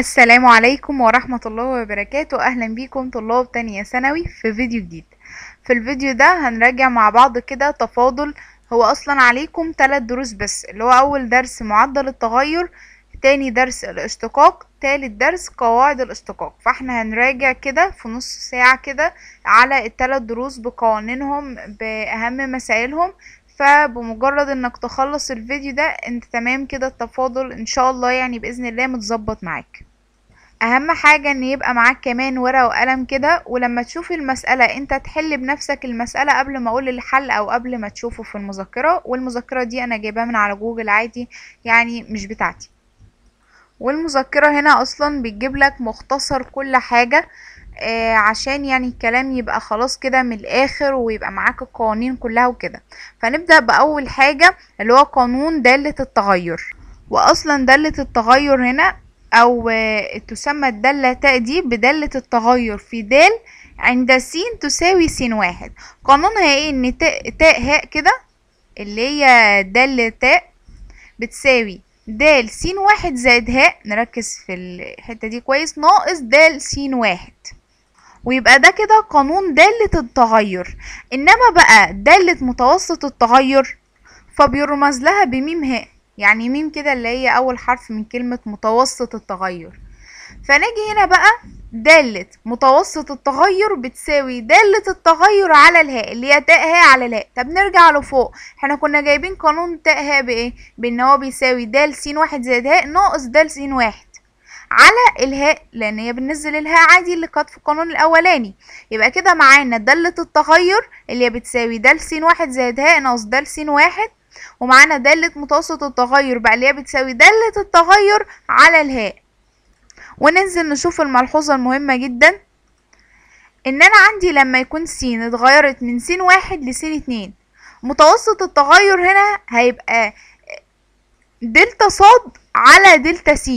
السلام عليكم ورحمة الله وبركاته أهلا بيكم طلاب تانية ثانوي في فيديو جديد في الفيديو ده هنراجع مع بعض كده تفاضل هو أصلا عليكم تلات دروس بس اللي هو أول درس معدل التغير تاني درس الاشتقاق تالت درس قواعد الاشتقاق فاحنا هنراجع كده في نص ساعة كده على التلات دروس بقوانينهم بأهم مسائلهم فبمجرد انك تخلص الفيديو ده انت تمام كده التفاضل ان شاء الله يعني باذن الله متظبط معاك اهم حاجة ان يبقى معاك كمان ورقة وقلم كده ولما تشوف المسألة انت تحل بنفسك المسألة قبل ما اقول الحل او قبل ما تشوفه في المذكرة والمذكرة دي انا جايباها من على جوجل عادي يعني مش بتاعتي والمذكرة هنا اصلا بتجيب لك مختصر كل حاجة آه عشان يعني الكلام يبقى خلاص كده من الاخر ويبقى معاك القوانين كلها وكده فنبدأ بأول حاجة اللي هو قانون دالة التغير واصلا دالة التغير هنا أو تسمى الدالة تاء دي بدالة التغير في دال عند س تساوي س واحد قانونها ايه ان تاء هاء كده اللي هي دالة تاء بتساوي دال س واحد زائد هاء نركز في الحتة دي كويس ناقص دال س واحد ويبقى ده كده قانون دالة التغير إنما بقى دالة متوسط التغير فبيرمز لها بميم هاء يعني ميم كده اللي هي اول حرف من كلمة متوسط التغير فنجي هنا بقى دالة متوسط التغير بتساوي دالة التغير على الهاء اللي هي تاء هاء على الهاء طب نرجع لفوق احنا كنا جايبين قانون تاء هاء بايه بان هو بيساوي دال س واحد زائد هاء ناقص دال س واحد على الهاء لان هي بالنسبه للهاء عادي اللي كانت في القانون الاولاني يبقى كده معانا داله التغير اللي هي بتساوي دال س واحد زائد هاء ناقص دال س واحد ومعانا دالة متوسط التغير بقى اللي هي بتساوي دالة التغير على الهاء وننزل نشوف الملحوظة المهمة جدا ان انا عندي لما يكون س اتغيرت من س واحد لس اتنين متوسط التغير هنا هيبقى دلتا صاد على دلتا س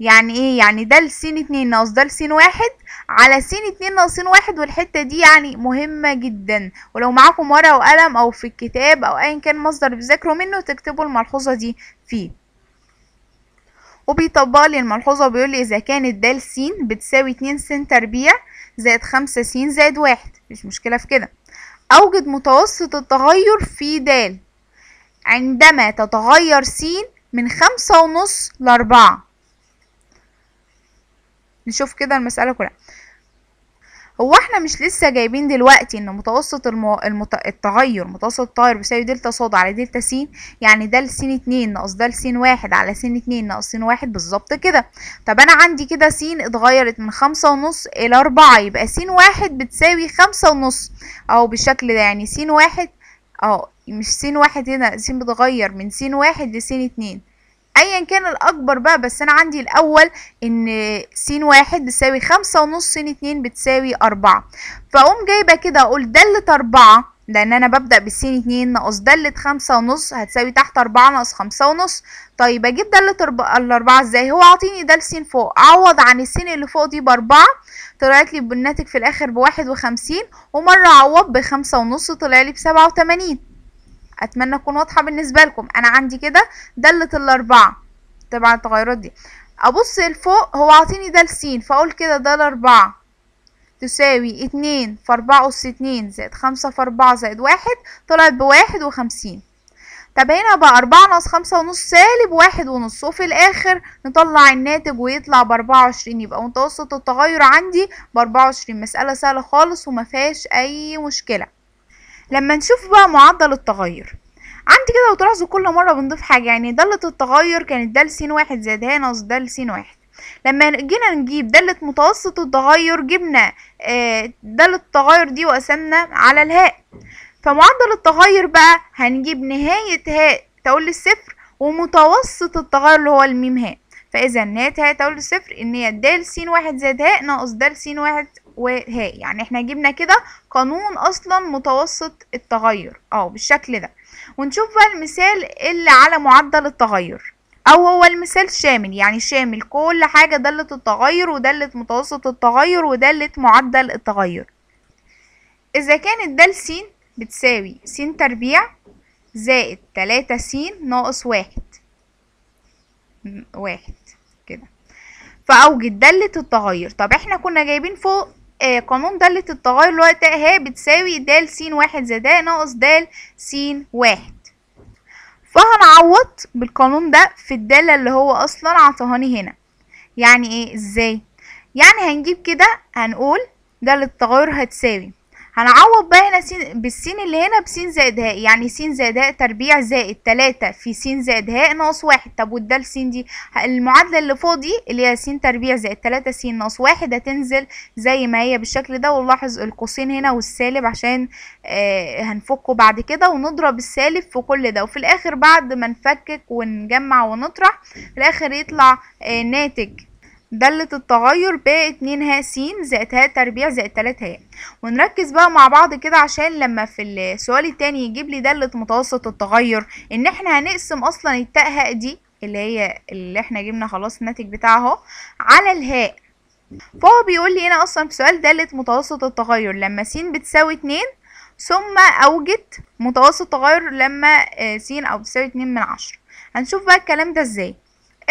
يعني ايه يعني ده س اتنين ناقص ده س واحد على سين اتنين ناقصين واحد والحتة دي يعني مهمة جدا ولو معاكم ورقة وقلم او في الكتاب او ايا كان مصدر بتذاكروا منه تكتبوا الملحوظة دي فيه وبيطبق لي الملحوظة بيقول لي إذا كانت د س بتساوي اتنين س تربيع زائد خمسة س زائد واحد مش مشكلة في كده أوجد متوسط التغير في د عندما تتغير س من خمسة ونص لأربعة نشوف كده المسألة كلها هو احنا مش لسه جايبين دلوقتي ان متوسط المو... المت... التغير متوسط التغير بيساوي دلتا ص على دلتا س يعني ده س اتنين ناقص ده س واحد على س اتنين ناقص س واحد بالظبط كده طب انا عندي كده س اتغيرت من خمسة ونص الى اربعة يبقى س واحد بتساوي خمسة ونص اهو بالشكل ده يعني س واحد اه مش س واحد هنا س بتغير من س واحد لس اتنين ايا كان الاكبر بقى بس انا عندي الاول ان س واحد بتساوي خمسة ونص س اتنين بتساوي اربعة فاقوم جايبة كده اقول دالة اربعة لان انا ببدأ بالسين اتنين ناقص دالة خمسة ونص هتساوي تحت اربعة ناقص خمسة ونص طيب اجيب دالة الاربعة ازاي هو عطيني دال س فوق اعوض عن السين اللي فوق دي باربعة طلعت لي بالناتج في الاخر بواحد وخمسين ومرة اعوض بخمسة ونص طلع لي بسبعة وتمانين اتمنى اكون واضحه بالنسبه لكم انا عندي كده داله الاربعه تبع التغيرات دي ابص لفوق هو عاطيني ده س فاقول كده ده الاربعه تساوي اتنين في أربعة أس اتنين زائد خمسة في أربعة زائد واحد طلعت بواحد وخمسين طب هنا بقى أربعة ناقص خمسة ونص سالب واحد ونص وفي الآخر نطلع الناتج ويطلع بأربعة وعشرين يبقى متوسط التغير عندي بأربعة وعشرين مسألة سهلة خالص ومفيهاش أي مشكلة لما نشوف بقى معدل التغير عندي كده وتلاحظوا كل مرة بنضيف حاجة يعني دالة التغير كانت دال س واحد زائد ه ناقص دال س واحد لما جينا نجيب دالة متوسط التغير جبنا آه، دالة التغير دي وقسمنا على الهاء فمعدل التغير بقى هنجيب نهاية هاء تقول للصفر ومتوسط التغير اللي هو الميم هاء فإذا نهاية هاء تقول للصفر إن هي د س واحد زائد هاء ناقص د س واحد وهاء يعني احنا جبنا كده قانون اصلا متوسط التغير اه بالشكل ده ونشوف بقى المثال اللي على معدل التغير او هو المثال شامل يعني شامل كل حاجة دالة التغير ودالة متوسط التغير ودالة معدل التغير اذا كانت دال س بتساوي س تربيع زائد تلاتة س ناقص واحد واحد كده فاوجد دالة التغير طب احنا كنا جايبين فوق آه قانون دالة التغير اللي هو تاء ه بتساوي د س واحد زائد ناقص د س واحد فهنعوض بالقانون ده في الدالة اللي هو أصلا عطاهاني هنا يعني ايه ازاي يعني هنجيب كده هنقول دالة التغير هتساوي هنعوض بقى هنا سين بالسين اللي هنا بسين زائد هاء يعني سين زائد هاء تربيع زائد تلاتة في سين زائد هاء ناقص واحد طب والدال سين دي المعادلة اللي فوق دي اللي هي سين تربيع زائد تلاتة سين ناقص واحد هتنزل زي ما هي بالشكل ده ونلاحظ القوسين هنا والسالب عشان آه هنفكه بعد كده ونضرب السالب في كل ده وفي الاخر بعد ما نفكك ونجمع ونطرح في الاخر يطلع آه ناتج دالة التغير ب 2 ه س زائد ه تربيع زائد 3 ه ونركز بقى مع بعض كده عشان لما في السؤال التاني يجيب لي دالة متوسط التغير ان احنا هنقسم اصلا التاء هاء دي اللي هي اللي احنا جبنا خلاص الناتج بتاعها على الهاء فهو بيقول لي هنا اصلا في سؤال دالة متوسط التغير لما س بتساوي 2 ثم اوجد متوسط التغير لما آه، س او بتساوي 2 من عشرة هنشوف بقى الكلام ده ازاي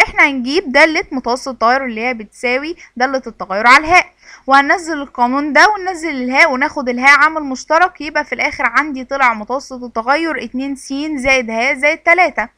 احنا هنجيب دالة متوسط التغير اللي هي بتساوي دالة التغير على الهاء وهنزل القانون ده وننزل الهاء وناخد الهاء عامل مشترك يبقى في الاخر عندي طلع متوسط التغير اتنين س زائد هاء زائد تلاتة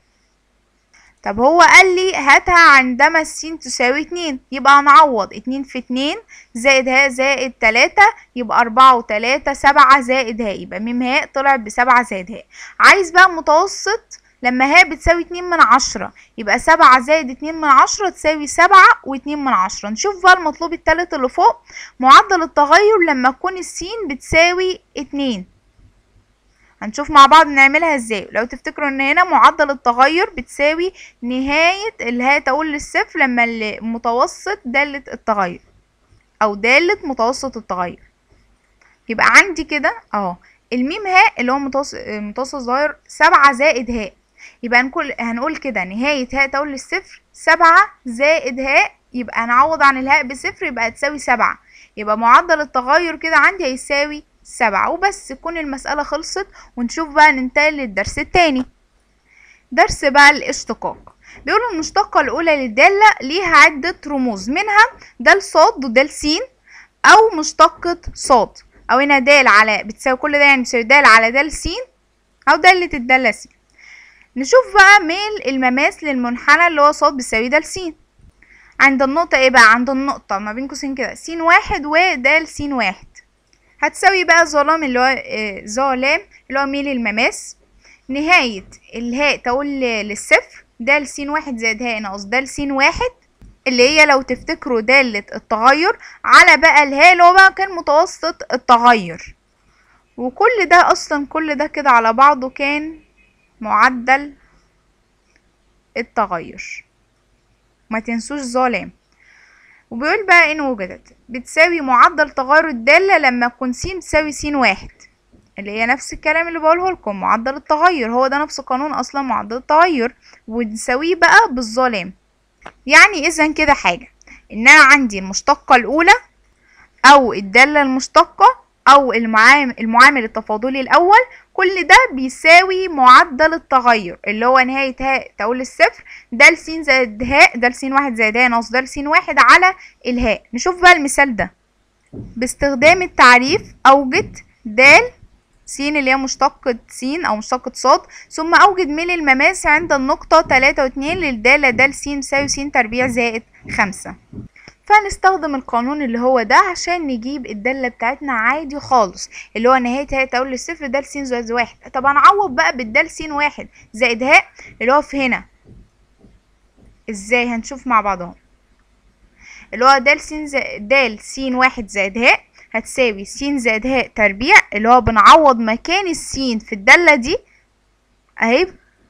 طب هو قال لي هاتها عندما السين تساوي اتنين يبقى هنعوض اتنين في اتنين زائد هاء زائد تلاتة يبقى اربعة وتلاتة سبعة زائد هاء يبقى ميم هاء طلعت بسبعة زائد هاء عايز بقى متوسط لما هي بتساوي اتنين من عشرة يبقى سبعة زائد اتنين من عشرة تساوي سبعة واتنين من عشرة نشوف بقى المطلوب التالت اللي فوق معدل التغير لما تكون السين بتساوي اتنين هنشوف مع بعض نعملها ازاي لو تفتكروا ان هنا معدل التغير بتساوي نهاية الهاء تقول للصفر لما المتوسط دالة التغير او دالة متوسط التغير يبقى عندي كده اهو الميم هاء اللي هو متوسط متوسط صغير سبعة زائد هاء يبقى هنقول هنقول كده نهاية هاء تقول للصفر سبعة زائد هاء يبقى هنعوض عن الهاء بصفر يبقى هتساوي سبعة يبقى معدل التغير كده عندي هيساوي سبعة وبس تكون المسألة خلصت ونشوف بقى ننتقل للدرس التاني درس بقى الاشتقاق بيقولوا المشتقة الأولى للدالة ليها عدة رموز منها دال صاد ودال سين أو مشتقة صاد أو هنا دال على بتساوي كل ده يعني بتساوي دال على دال سين أو دالة الدالة سين نشوف بقى ميل المماس للمنحنى اللي هو ص بيساوي د س عند النقطة ايه بقى عند النقطة ما بين قوسين كده س واحد و د س واحد هتساوي بقى ظلام اللي هو آه، ظلام اللي هو ميل المماس نهاية الهاء تقول للصفر د س واحد زائد هاء ناقص د س واحد اللي هي لو تفتكروا دالة التغير على بقى الهاء اللي هو بقى كان متوسط التغير وكل ده اصلا كل ده كده على بعضه كان معدل التغير ما تنسوش ظلام وبيقول بقى ان وجدت بتساوي معدل تغير الدالة لما تكون س تساوي س واحد اللي هي نفس الكلام اللي بقوله لكم معدل التغير هو ده نفس قانون اصلا معدل التغير ونساويه بقى بالظلام يعني اذا كده حاجة ان انا عندي المشتقة الاولى او الدالة المشتقة أو المعامل, التفاضلي الأول كل ده بيساوي معدل التغير اللي هو نهاية هاء تقول الصفر ده س زائد هاء ده س واحد زائد هاء ناقص ده س واحد على الهاء نشوف بقى المثال ده باستخدام التعريف أوجد د س اللي هي مشتقة س أو مشتقة ص ثم أوجد ميل المماس عند النقطة تلاتة واتنين للدالة د س يساوي س تربيع زائد خمسة فنستخدم القانون اللي هو ده عشان نجيب الدالة بتاعتنا عادي خالص اللي هو نهاية هاء تقول للصفر دال س زائد واحد طب هنعوض بقى بالدال س واحد زائد هاء اللي هو في هنا ازاي هنشوف مع بعضهم اللي هو دال س دال س واحد زائد هاء هتساوي س زائد هاء تربيع اللي هو بنعوض مكان السين في الدالة دي اهي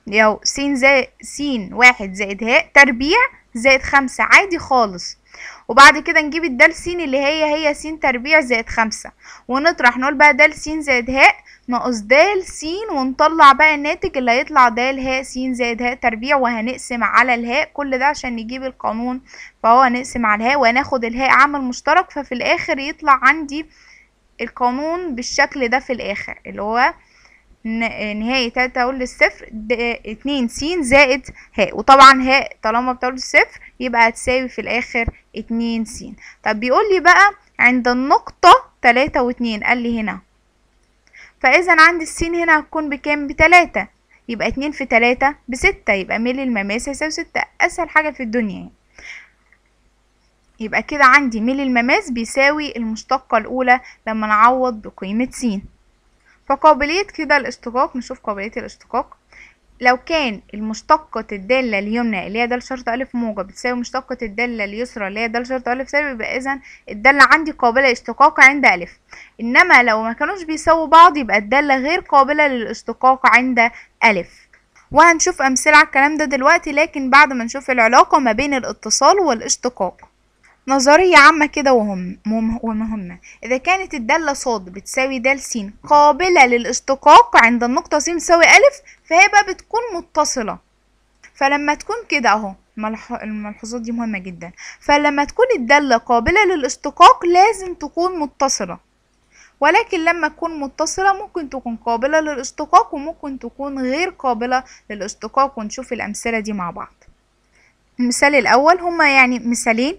يو س زائد س واحد زائد هاء تربيع زائد خمسة عادي خالص وبعد كده نجيب الدال س اللي هي هي س تربيع زائد خمسة ونطرح نقول بقى دال س زائد هاء ناقص دال س ونطلع بقى الناتج اللي هيطلع دال هاء س زائد هاء تربيع وهنقسم على الهاء كل ده عشان نجيب القانون فهو هنقسم على الهاء وهناخد الهاء عامل مشترك ففي الاخر يطلع عندي القانون بالشكل ده في الاخر اللي هو نهاية تالتة أقول الصفر اتنين س زائد هاء وطبعا هاء طالما بتقول للصفر يبقى هتساوي في الآخر اتنين س طب بيقول لي بقى عند النقطة تلاتة واتنين قال لي هنا فإذا عندي السين هنا هتكون بكام بتلاتة يبقى اتنين في تلاتة بستة يبقى ميل المماس هيساوي ستة أسهل حاجة في الدنيا يعني. يبقى كده عندي ميل المماس بيساوي المشتقة الأولى لما نعوض بقيمة س فقابلية كده الاشتقاق نشوف قابلية الاشتقاق لو كان المشتقة الدالة اليمنى اللي هي دال شرط ألف موجب بتساوي مشتقة الدالة اليسرى اللي هي دال شرط ألف سالب يبقى إذا الدالة عندي قابلة للاشتقاق عند ألف إنما لو ما كانوش بيساووا بعض يبقى الدالة غير قابلة للاشتقاق عند ألف وهنشوف أمثلة على الكلام ده دلوقتي لكن بعد ما نشوف العلاقة ما بين الاتصال والاشتقاق نظرية عامة كده ومهمة إذا كانت الدالة صاد بتساوي دال س قابلة للاشتقاق عند النقطة س تساوي أ فهي بقى بتكون متصلة فلما تكون كده أهو الملحوظات دي مهمة جدا فلما تكون الدالة قابلة للاشتقاق لازم تكون متصلة ولكن لما تكون متصلة ممكن تكون قابلة للاشتقاق وممكن تكون غير قابلة للاشتقاق ونشوف الأمثلة دي مع بعض المثال الأول هما يعني مثالين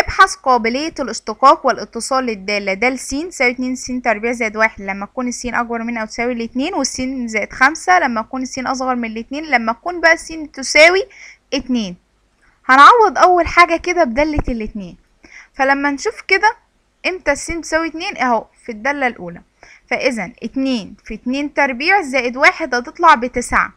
ابحث قابلية الاشتقاق والاتصال للدالة د س تساوي اتنين س تربيع زائد واحد لما تكون س أكبر من أو تساوي الاتنين والسين زائد خمسة لما تكون س أصغر من الاتنين لما تكون بقى س تساوي اتنين هنعوض أول حاجة كده بدالة الاتنين فلما نشوف كده امتى س تساوي اتنين اهو في الدالة الأولى فإذا اتنين في اتنين تربيع زائد واحد هتطلع بتسعة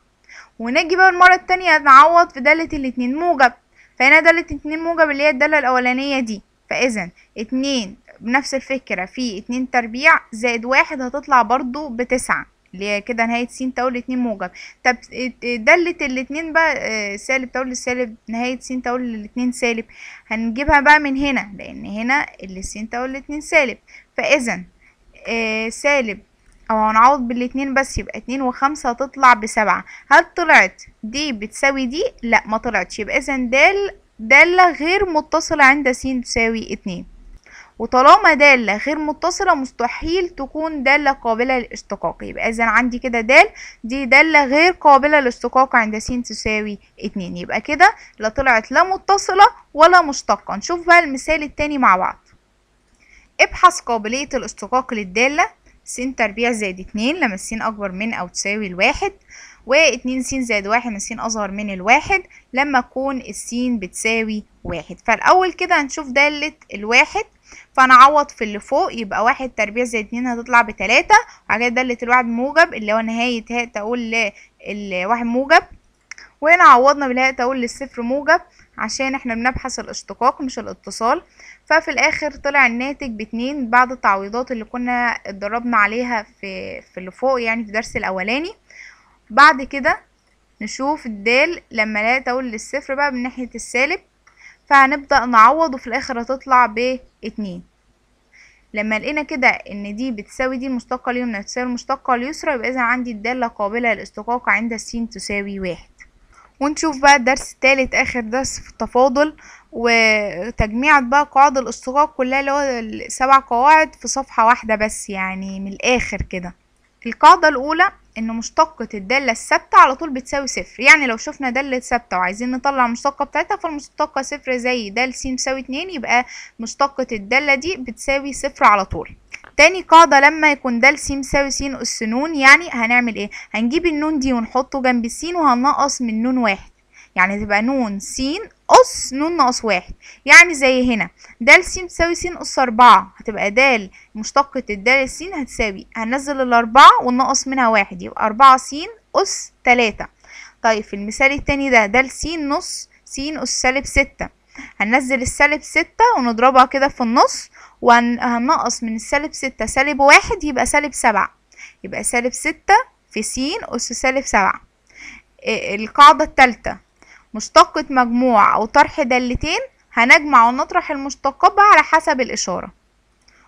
ونجي بقى المرة التانية نعوض في دالة الاتنين موجب فهنا دالة اتنين موجب اللي هي الدالة الأولانية دي فإذا اتنين بنفس الفكرة في اتنين تربيع زائد واحد هتطلع برضو بتسعة اللي هي كده نهاية س تولي اتنين موجب طب دالة الاتنين بقى آه، سالب تولي سالب نهاية س تولي الاتنين سالب هنجيبها بقى من هنا لأن هنا اللي س تولي الاتنين سالب فإذا آه، سالب او هنعوض بالاتنين بس يبقى اتنين وخمسة تطلع بسبعة هل طلعت دي بتساوي دي لا ما طلعتش يبقى اذا دال دالة غير متصلة عند س تساوي اتنين وطالما دالة غير متصلة مستحيل تكون دالة قابلة للاشتقاق يبقى إذا عندي كده دال دي دالة غير قابلة للاشتقاق عند س تساوي اتنين يبقى كده لا طلعت لا متصلة ولا مشتقة نشوف بقى المثال التاني مع بعض ابحث قابلية الاشتقاق للدالة س تربيع زائد اتنين لما س أكبر من أو تساوي الواحد واتنين س زائد واحد لما السين أصغر من الواحد لما تكون السين بتساوي واحد فالأول كده هنشوف دالة الواحد فنعوض في اللي فوق يبقى واحد تربيع زائد اتنين هتطلع بتلاتة وبعد كده دالة الواحد موجب اللي هو نهاية هاء تقول الواحد موجب وهنا عوضنا بالهاء تقول للصفر موجب عشان احنا بنبحث الاشتقاق مش الاتصال ففي الاخر طلع الناتج باتنين بعد التعويضات اللي كنا اتدربنا عليها في, في اللي فوق يعني في الدرس الاولاني بعد كده نشوف الدال لما لا تول للصفر بقى من ناحية السالب فهنبدأ نعوض وفي الاخر هتطلع باتنين لما لقينا كده ان دي بتساوي دي المشتقة اليمنى بتساوي المشتقة اليسرى يبقى اذا عندي الدالة قابلة للاشتقاق عند السين تساوي واحد ونشوف بقى الدرس التالت اخر درس في التفاضل وتجميع بقى قواعد الاشتقاق كلها اللي هو السبع قواعد في صفحة واحدة بس يعني من الاخر كده القاعدة الاولى ان مشتقة الدالة الثابتة على طول بتساوي صفر يعني لو شفنا دالة ثابتة وعايزين نطلع المشتقه بتاعتها فالمشتقة صفر زي د س يساوي اتنين يبقى مشتقة الدالة دي بتساوي صفر على طول تاني قاعدة لما يكون د س يساوي س أس ن يعني هنعمل ايه هنجيب النون دي ونحطه جنب س وهنقص من نون واحد يعني تبقى نون س أس نون ناقص واحد يعني زي هنا د س تساوي س أس أربعة هتبقى د مشتقة الدال س هتساوي هنزل الأربعة وننقص منها واحد يبقى أربعة س أس تلاتة طيب في المثال التاني ده د س نص س أس سالب ستة هننزل السالب ستة ونضربها كده في النص ونقص آه، من السالب ستة سالب واحد يبقى سالب سبعة يبقى سالب ستة في س أس سالب سبعة آه، القاعدة التالتة مشتقة مجموع أو طرح دالتين هنجمع ونطرح المشتقات بقى على حسب الإشارة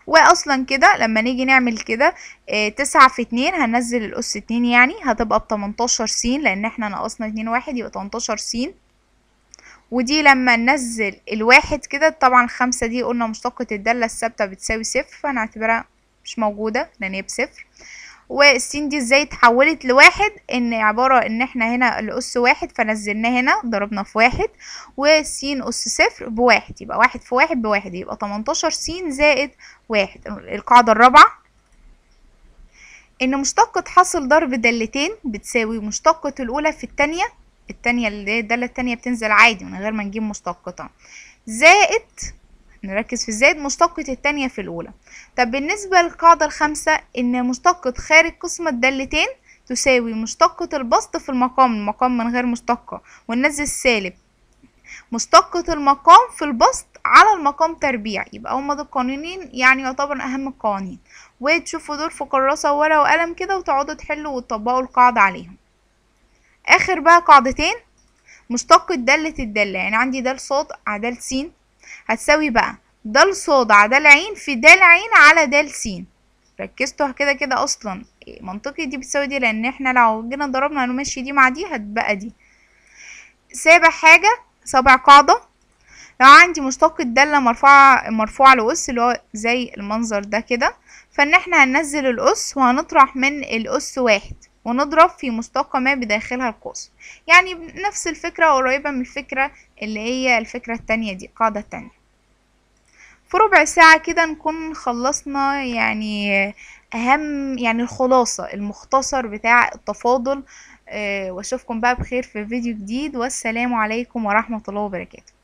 وأصلا كده لما نيجي نعمل كده آه، تسعة في اتنين هنزل الأس اتنين يعني هتبقى بتمنتاشر س لأن احنا نقصنا اتنين واحد يبقى تمنتاشر س ودي لما ننزل الواحد كده طبعا الخمسة دي قلنا مشتقة الدالة الثابتة بتساوي صفر فهنعتبرها مش موجودة لأن هي بصفر والسين دي ازاي اتحولت لواحد ان عبارة ان احنا هنا الأس واحد فنزلناه هنا ضربنا في واحد والسين أس صفر بواحد يبقى واحد في واحد بواحد يبقى تمنتاشر سين زائد واحد القاعدة الرابعة ان مشتقة حاصل ضرب دالتين بتساوي مشتقة الاولى في التانية التانية الدالة التانية بتنزل عادي من غير ما نجيب مشتقتها زائد نركز في الزائد مشتقة التانية في الأولى طب بالنسبة للقاعدة الخامسة إن مشتقة خارج قسمة الدالتين تساوي مشتقة البسط في المقام المقام من غير مشتقة والنزل السالب مشتقة المقام في البسط على المقام تربيع يبقى هما دول القانونين يعني يعتبر أهم القوانين وتشوفوا دول في كراسة وورقة وقلم كده وتقعدوا تحلوا وتطبقوا القاعدة عليهم اخر بقى قاعدتين مشتق الدالة الدالة يعني عندي دال صاد على دال س هتساوي بقى دال صاد على دال عين في دال عين على دال س ركزتوا كده كده اصلا منطقي دي بتساوي دي لان احنا لو جينا ضربنا هنمشي دي مع دي هتبقى دي سابع حاجة سابع قاعدة لو عندي مشتق الدالة مرفوعة مرفوعة لأس اللي هو زي المنظر ده كده فان احنا هننزل الأس وهنطرح من الأس واحد ونضرب في مستوى ما بداخلها القوس يعني نفس الفكرة قريبة من الفكرة اللي هي الفكرة التانية دي القاعدة التانية في ربع ساعة كده نكون خلصنا يعني أهم يعني الخلاصة المختصر بتاع التفاضل آه، واشوفكم بقى بخير في فيديو جديد والسلام عليكم ورحمة الله وبركاته